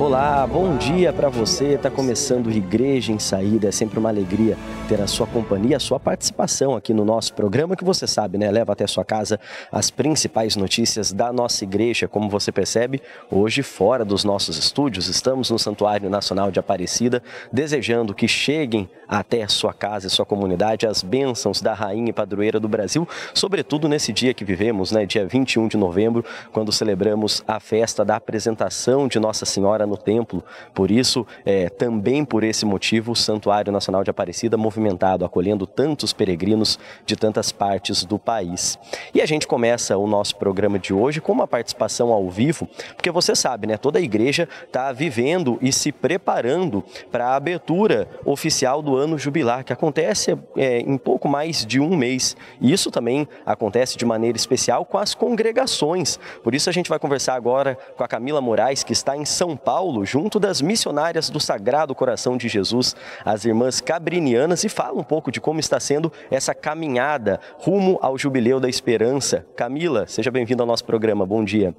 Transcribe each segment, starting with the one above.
Olá, bom dia para você. Está começando Igreja em Saída. É sempre uma alegria ter a sua companhia, a sua participação aqui no nosso programa, que você sabe, né? Leva até sua casa as principais notícias da nossa igreja. Como você percebe, hoje fora dos nossos estúdios, estamos no Santuário Nacional de Aparecida, desejando que cheguem até a sua casa e sua comunidade as bênçãos da rainha e padroeira do Brasil, sobretudo nesse dia que vivemos, né? Dia 21 de novembro, quando celebramos a festa da apresentação de Nossa Senhora no templo. Por isso, é, também por esse motivo, o Santuário Nacional de Aparecida movimentado, acolhendo tantos peregrinos de tantas partes do país. E a gente começa o nosso programa de hoje com uma participação ao vivo, porque você sabe, né? Toda a igreja está vivendo e se preparando para a abertura oficial do ano jubilar, que acontece é, em pouco mais de um mês. E isso também acontece de maneira especial com as congregações. Por isso a gente vai conversar agora com a Camila Moraes, que está em São Paulo Paulo, junto das missionárias do Sagrado Coração de Jesus, as irmãs cabrinianas, e fala um pouco de como está sendo essa caminhada rumo ao Jubileu da Esperança. Camila, seja bem-vinda ao nosso programa. Bom dia.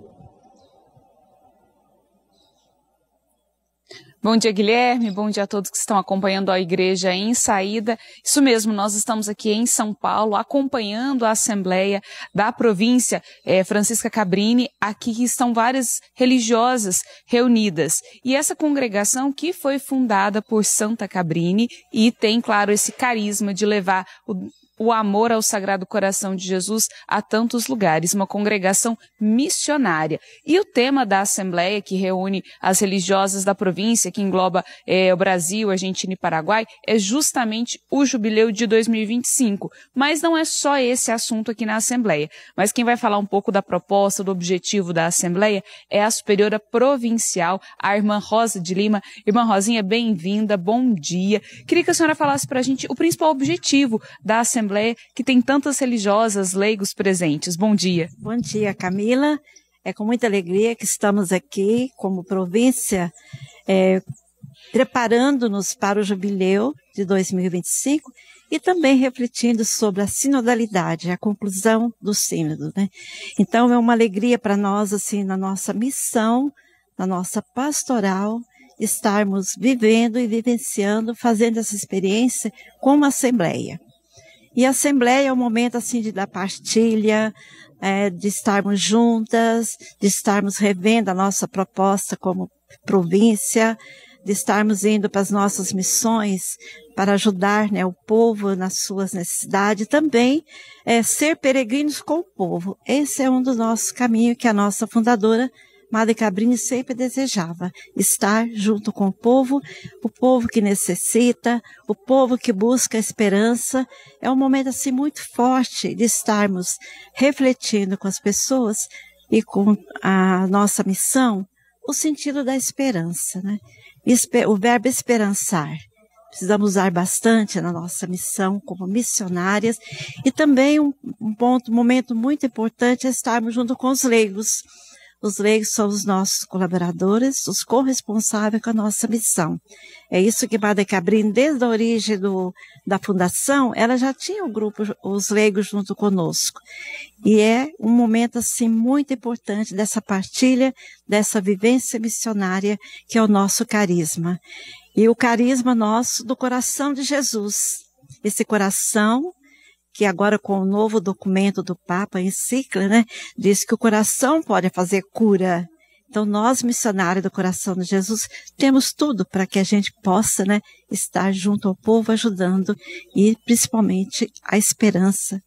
Bom dia, Guilherme. Bom dia a todos que estão acompanhando a Igreja em Saída. Isso mesmo, nós estamos aqui em São Paulo acompanhando a Assembleia da Província é, Francisca Cabrini. Aqui estão várias religiosas reunidas. E essa congregação que foi fundada por Santa Cabrini e tem, claro, esse carisma de levar o o amor ao Sagrado Coração de Jesus a tantos lugares, uma congregação missionária. E o tema da Assembleia, que reúne as religiosas da província, que engloba é, o Brasil, Argentina e Paraguai, é justamente o jubileu de 2025. Mas não é só esse assunto aqui na Assembleia. Mas quem vai falar um pouco da proposta, do objetivo da Assembleia, é a superiora provincial, a irmã Rosa de Lima. Irmã Rosinha, bem-vinda, bom dia. Queria que a senhora falasse para a gente o principal objetivo da Assembleia Assembleia, que tem tantas religiosas, leigos presentes. Bom dia. Bom dia, Camila. É com muita alegria que estamos aqui, como província, é, preparando-nos para o jubileu de 2025 e também refletindo sobre a sinodalidade, a conclusão do sínodo. Né? Então, é uma alegria para nós, assim, na nossa missão, na nossa pastoral, estarmos vivendo e vivenciando, fazendo essa experiência como Assembleia. E a Assembleia é o momento assim de da partilha, é, de estarmos juntas, de estarmos revendo a nossa proposta como província, de estarmos indo para as nossas missões para ajudar né, o povo nas suas necessidades, também é, ser peregrinos com o povo. Esse é um dos nossos caminhos que é a nossa fundadora Madre Cabrini sempre desejava estar junto com o povo, o povo que necessita, o povo que busca esperança. É um momento assim muito forte de estarmos refletindo com as pessoas e com a nossa missão o sentido da esperança, né? O verbo esperançar. Precisamos usar bastante na nossa missão como missionárias. E também um ponto, um momento muito importante é estarmos junto com os leigos os leigos são os nossos colaboradores, os corresponsáveis com a nossa missão. É isso que Madre Cabrini, desde a origem do, da fundação, ela já tinha o grupo Os Leigos junto conosco. E é um momento, assim, muito importante dessa partilha, dessa vivência missionária, que é o nosso carisma. E o carisma nosso do coração de Jesus. Esse coração que agora com o novo documento do Papa, encíclica, né, diz que o coração pode fazer cura. Então, nós, missionários do coração de Jesus, temos tudo para que a gente possa né, estar junto ao povo, ajudando e principalmente a esperança.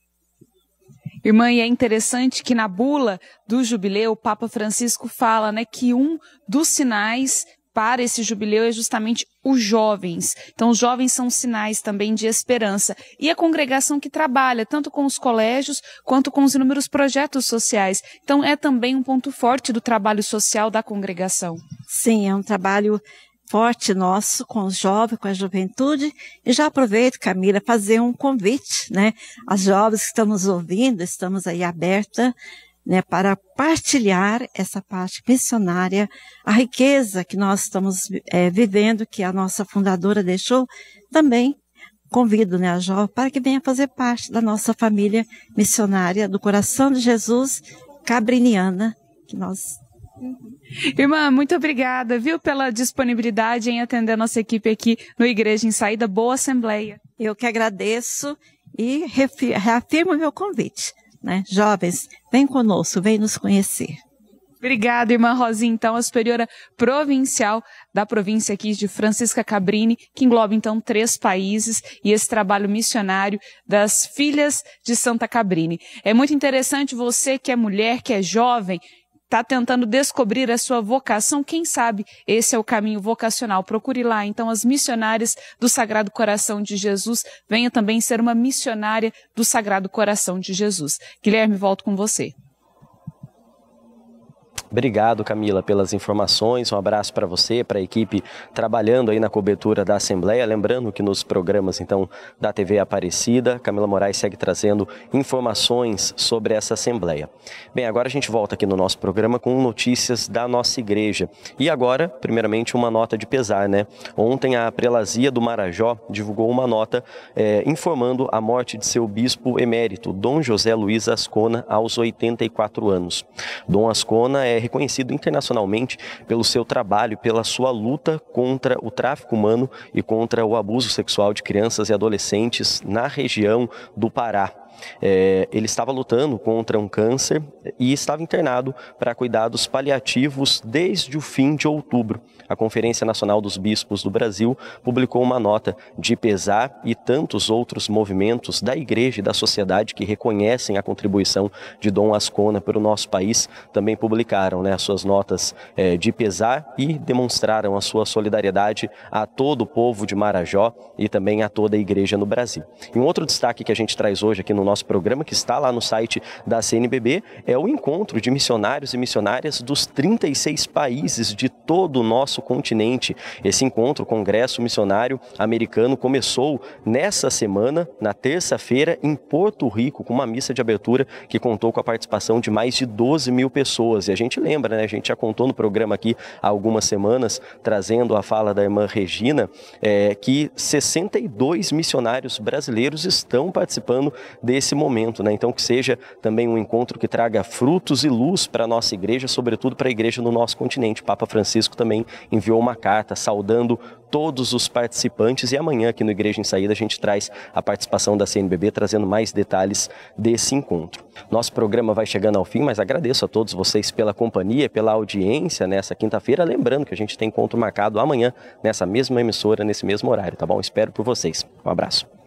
Irmã, e é interessante que na bula do jubileu, o Papa Francisco fala né, que um dos sinais para esse jubileu é justamente os jovens. Então, os jovens são sinais também de esperança. E a congregação que trabalha tanto com os colégios quanto com os inúmeros projetos sociais. Então, é também um ponto forte do trabalho social da congregação. Sim, é um trabalho forte nosso com os jovens, com a juventude. E já aproveito, Camila, fazer um convite, né? As jovens que estamos ouvindo, estamos aí aberta né, para partilhar essa parte missionária, a riqueza que nós estamos é, vivendo, que a nossa fundadora deixou, também convido né, a Jó para que venha fazer parte da nossa família missionária do Coração de Jesus Cabriniana, que nós uhum. Irmã, muito obrigada, viu, pela disponibilidade em atender a nossa equipe aqui no Igreja em Saída. Boa Assembleia. Eu que agradeço e reafirmo meu convite né? Jovens, vem conosco, vem nos conhecer. Obrigada, irmã Rosinha, então, a superiora provincial da província aqui de Francisca Cabrini, que engloba então três países e esse trabalho missionário das filhas de Santa Cabrini. É muito interessante você que é mulher, que é jovem está tentando descobrir a sua vocação, quem sabe esse é o caminho vocacional. Procure lá. Então, as missionárias do Sagrado Coração de Jesus, venha também ser uma missionária do Sagrado Coração de Jesus. Guilherme, volto com você. Obrigado, Camila, pelas informações. Um abraço para você, para a equipe trabalhando aí na cobertura da Assembleia. Lembrando que nos programas, então, da TV Aparecida, Camila Moraes segue trazendo informações sobre essa Assembleia. Bem, agora a gente volta aqui no nosso programa com notícias da nossa igreja. E agora, primeiramente, uma nota de pesar, né? Ontem, a Prelazia do Marajó divulgou uma nota é, informando a morte de seu bispo emérito, Dom José Luiz Ascona, aos 84 anos. Dom Ascona é reconhecido internacionalmente pelo seu trabalho, pela sua luta contra o tráfico humano e contra o abuso sexual de crianças e adolescentes na região do Pará. É, ele estava lutando contra um câncer e estava internado para cuidados paliativos desde o fim de outubro. A Conferência Nacional dos Bispos do Brasil publicou uma nota de pesar e tantos outros movimentos da igreja e da sociedade que reconhecem a contribuição de Dom Ascona para o nosso país também publicaram né, as suas notas é, de pesar e demonstraram a sua solidariedade a todo o povo de Marajó e também a toda a igreja no Brasil. E um outro destaque que a gente traz hoje aqui no no nosso programa, que está lá no site da CNBB, é o encontro de missionários e missionárias dos 36 países de todo o nosso continente. Esse encontro, o Congresso Missionário Americano, começou nessa semana, na terça-feira, em Porto Rico, com uma missa de abertura que contou com a participação de mais de 12 mil pessoas. E a gente lembra, né? A gente já contou no programa aqui há algumas semanas, trazendo a fala da irmã Regina, é, que 62 missionários brasileiros estão participando de desse momento, né? Então que seja também um encontro que traga frutos e luz para a nossa igreja, sobretudo para a igreja no nosso continente. Papa Francisco também enviou uma carta saudando todos os participantes e amanhã aqui no Igreja em Saída a gente traz a participação da CNBB trazendo mais detalhes desse encontro. Nosso programa vai chegando ao fim, mas agradeço a todos vocês pela companhia, pela audiência nessa quinta-feira, lembrando que a gente tem encontro marcado amanhã nessa mesma emissora, nesse mesmo horário, tá bom? Espero por vocês. Um abraço.